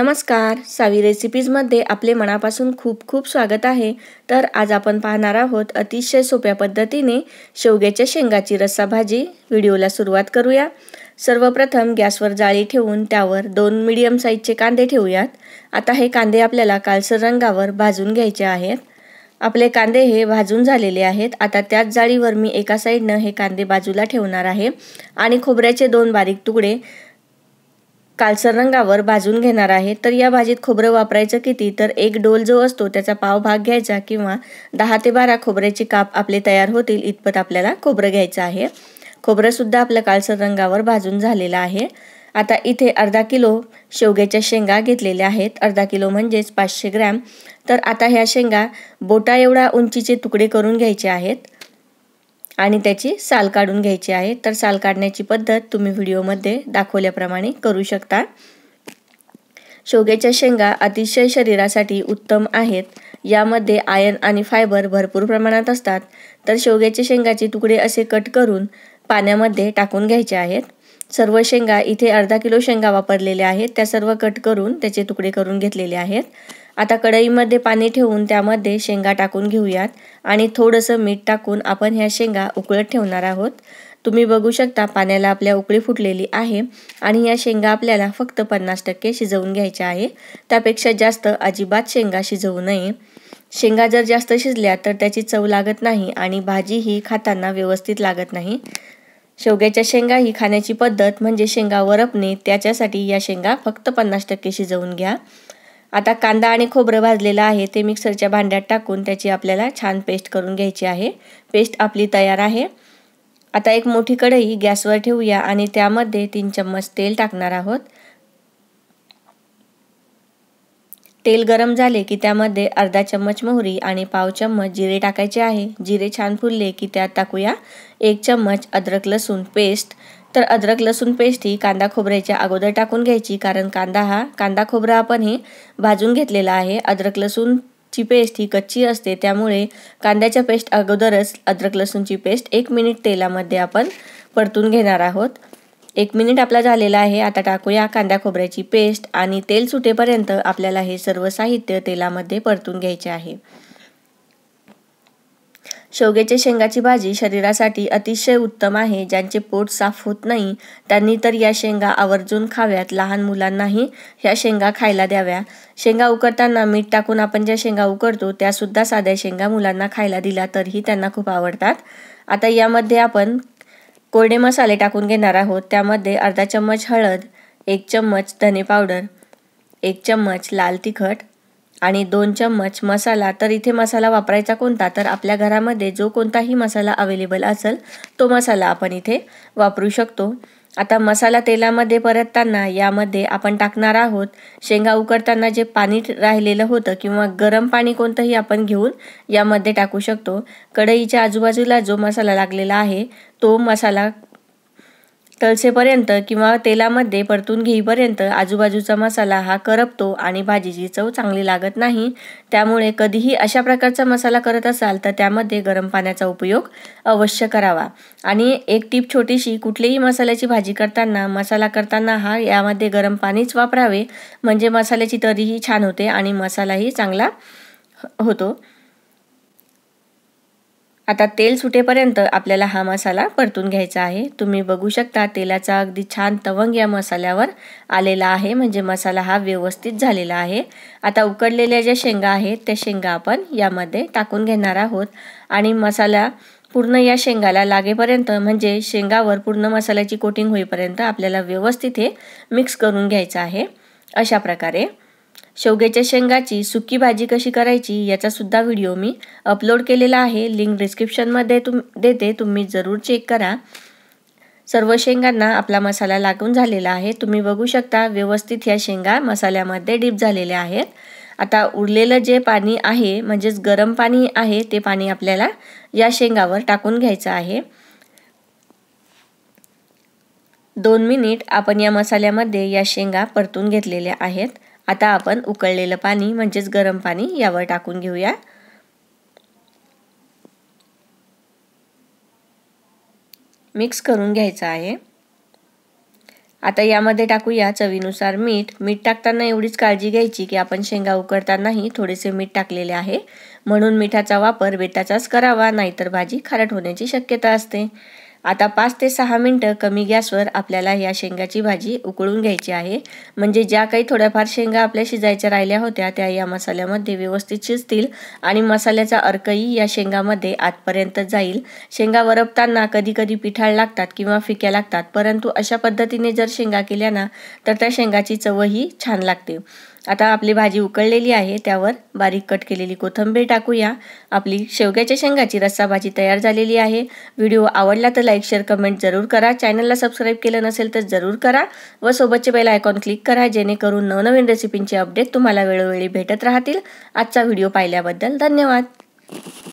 नमस्कार सावी रेसिपीजमध्ये आपले मनापासून खूप खूप स्वागत आहे तर आज आपण पाहणार आहोत अतिशय सोप्या पद्धतीने शेवग्याच्या शेंगाची रस्सा भाजी व्हिडिओला सुरुवात करूया सर्वप्रथम गॅसवर जाळी ठेवून त्यावर दोन मिडियम साईजचे कांदे ठेवूयात आता हे कांदे आपल्याला कालसर रंगावर भाजून घ्यायचे आहेत आपले कांदे हे भाजून झालेले आहेत आता त्याच जाळीवर मी एका साईडनं हे कांदे बाजूला ठेवणार आहे आणि खोबऱ्याचे दोन बारीक तुकडे कालसर रंगावर भाजून घेणार आहे तर या भाजीत खोबरं वापरायचं किती तर एक डोल जो असतो त्याचा पाव भाग घ्यायचा किंवा दहा ते बारा खोबऱ्याचे काप आपले तयार होतील इतपत आपल्याला खोबरं घ्यायचं आहे खोबरंसुद्धा आपलं कालसर रंगावर भाजून झालेलं आहे आता इथे अर्धा किलो शेवग्याच्या शेंगा घेतलेल्या आहेत अर्धा किलो म्हणजेच पाचशे ग्रॅम तर आता ह्या शेंगा बोटा एवढा उंचीचे तुकडे करून घ्यायचे आहेत आणि त्याची साल काढून घ्यायची आहे तर साल काढण्याची पद्धत तुम्ही व्हिडिओमध्ये दाखवल्याप्रमाणे करू शकता शोग्याच्या शेंगा अतिशय शरीरासाठी उत्तम आहेत यामध्ये आयन आणि फायबर भरपूर प्रमाणात असतात तर शेवग्याच्या शेंगाचे तुकडे असे कट करून पाण्यामध्ये टाकून घ्यायचे आहेत सर्व शेंगा इथे अर्धा किलो शेंगा वापरलेल्या आहेत त्या सर्व कट करून त्याचे तुकडे करून घेतलेले आहेत आता कढईमध्ये पाणी ठेवून त्यामध्ये शेंगा टाकून घेऊयात आणि थोडंसं मीठ टाकून आपण ह्या शेंगा उकळत ठेवणार आहोत तुम्ही बघू शकता पाण्याला आपल्या उकळी फुटलेली आहे आणि या शेंगा आपल्याला फक्त पन्नास टक्के शिजवून घ्यायच्या आहे त्यापेक्षा जास्त अजिबात शेंगा शिजवू नये शेंगा जर जास्त शिजल्या तर त्याची चव लागत नाही आणि भाजी ही खाताना व्यवस्थित लागत नाही शेवग्याच्या शेंगा ही खाण्याची पद्धत म्हणजे शेंगा वरपणे त्याच्यासाठी या शेंगा फक्त पन्नास टक्के शिजवून घ्या आता कांदा आणि खोबरं भाजलेलं आहे ते मिक्सरच्या भांड्यात टाकून त्याची आपल्याला छान पेस्ट करून घ्यायची आहे पेस्ट आपली तयार आहे आता एक मोठी कढई गॅसवर ठेवूया आणि त्यामध्ये तीन चम्मच तेल टाकणार आहोत तेल गरम झाले की त्यामध्ये अर्धा चम्मच मोहरी आणि पाव चम्मच जिरे टाकायचे आहे जिरे छान फुलले की त्यात टाकूया एक चम्मच अद्रक लसूण पेस्ट तर अद्रक लसूण पेस्ट ही कांदा खोबऱ्याच्या अगोदर टाकून घ्यायची कारण कांदा हा कांदा खोबरा आपण हे भाजून घेतलेला आहे अद्रक लसूण ची पेस्ट ही कच्ची असते त्यामुळे कांद्याच्या पेस्ट अगोदरच अद्रक लसूणची पेस्ट एक मिनिट तेलामध्ये आपण परतून घेणार आहोत एक मिनिट आपला झालेला आहे आता टाकूया कांदा खोबऱ्याची पेस्ट आणि तेल सुटेपर्यंत आपल्याला हे सर्व साहित्य तेलामध्ये परतून घ्यायचे आहे शेवग्याच्या शेंगाची भाजी शरीरासाठी अतिशय उत्तम आहे ज्यांचे पोट साफ होत नाही त्यांनी तर या शेंगा आवर्जून खाव्यात लहान मुलांनाही ह्या शेंगा खायला द्याव्या शेंगा उकरताना मीठ टाकून आपण ज्या शेंगा उकडतो त्यासुद्धा साध्या शेंगा मुलांना खायला दिल्या तरीही त्यांना खूप आवडतात आता यामध्ये आपण कोरडे मसाले टाकून घेणार आहोत त्यामध्ये अर्धा चम्मच हळद एक चम्मच धने पावडर एक चम्मच लाल तिखट आणि दोन चम्मच मसाला तर इथे मसाला वापरायचा कोणता तर आपल्या घरामध्ये जो कोणताही मसाला अवेलेबल असेल तो मसाला आपण इथे वापरू शकतो आता मसाला तेलामध्ये परतताना यामध्ये आपण टाकणार आहोत शेंगा उकडताना जे पाणी राहिलेलं होतं किंवा गरम पाणी कोणतंही आपण घेऊन यामध्ये टाकू शकतो कढईच्या आजूबाजूला जो मसाला लागलेला आहे तो मसाला तळसेपर्यंत किंवा तेलामध्ये परतून घेईपर्यंत आजूबाजूचा मसाला हा करपतो आणि भाजीची चव चांगली लागत नाही त्यामुळे कधीही अशा प्रकारचा मसाला करत असाल तर त्यामध्ये गरम पाण्याचा उपयोग अवश्य करावा आणि एक टीप छोटीशी कुठलीही मसाल्याची भाजी करताना मसाला करताना हा यामध्ये गरम पाणीच वापरावे म्हणजे मसाल्याची तरीही छान होते आणि मसालाही चांगला होतो आता तेल सुटेपर्यंत आपल्याला हा मसाला परतून घ्यायचा आहे तुम्ही बघू शकता तेलाचा अगदी छान तवंग या मसाल्यावर आलेला आहे म्हणजे मसाला हा व्यवस्थित झालेला आहे आता उकडलेल्या ज्या शेंगा आहेत त्या शेंगा आपण यामध्ये टाकून घेणार आहोत आणि मसाला पूर्ण या शेंगाला लागेपर्यंत म्हणजे शेंगावर पूर्ण मसाल्याची कोटिंग होईपर्यंत आपल्याला व्यवस्थित हे मिक्स करून घ्यायचं आहे अशा प्रकारे शेवग्याच्या शेंगाची सुकी भाजी कशी करायची याचा सुद्धा व्हिडिओ मी अपलोड केलेला आहे लिंक डिस्क्रिप्शनमध्ये तुम देते तुम्ही जरूर चेक करा सर्व शेंगांना आपला मसाला लागून झालेला आहे तुम्ही बघू शकता व्यवस्थित ह्या शेंगा मसाल्यामध्ये डीप झालेल्या आहेत आता उरलेलं जे पाणी आहे म्हणजेच गरम पाणी आहे ते पाणी आपल्याला या शेंगावर टाकून घ्यायचं आहे दोन मिनिट आपण या मसाल्यामध्ये या शेंगा परतून घेतलेल्या आहेत आता आपण उकळलेलं पाणी म्हणजेच गरम पाणी यावर टाकून घेऊया मिक्स करून घ्यायचं आहे आता यामध्ये टाकूया चवीनुसार मीठ मीठ टाकताना एवढीच काळजी घ्यायची की आपण शेंगा उकडतानाही थोडेसे मीठ टाकलेले आहे म्हणून मिठाचा वापर बेताचाच करावा नाहीतर भाजी खारट होण्याची शक्यता असते आता पाच ते सहा मिनटं कमी गॅसवर आपल्याला या शेंगाची भाजी उकळून घ्यायची आहे म्हणजे ज्या काही थोड्याफार शेंगा आपल्या शिजायच्या राहिल्या होत्या त्या या मसाल्यामध्ये व्यवस्थित शिजतील आणि मसाल्याचा अर्कही या शेंगामध्ये आतपर्यंत जाईल शेंगा वरपताना कधी कधी पिठाळ लागतात किंवा फिक्या लागतात परंतु अशा पद्धतीने जर शेंगा केल्या ना तर त्या शेंगाची चवही छान लागते आता आपली भाजी उकळलेली आहे त्यावर बारीक कट केलेली कोथंबीर टाकूया आपली शेवग्याच्या शेंगाची रस्सा भाजी तयार झालेली आहे व्हिडिओ आवडला तर लाईक शेअर कमेंट जरूर करा चॅनलला सबस्क्राईब केलं नसेल तर जरूर करा व सोबतचे बेल आयकॉन क्लिक करा जेणेकरून नवनवीन रेसिपींचे अपडेट तुम्हाला वेळोवेळी भेटत राहतील आजचा व्हिडिओ पाहिल्याबद्दल धन्यवाद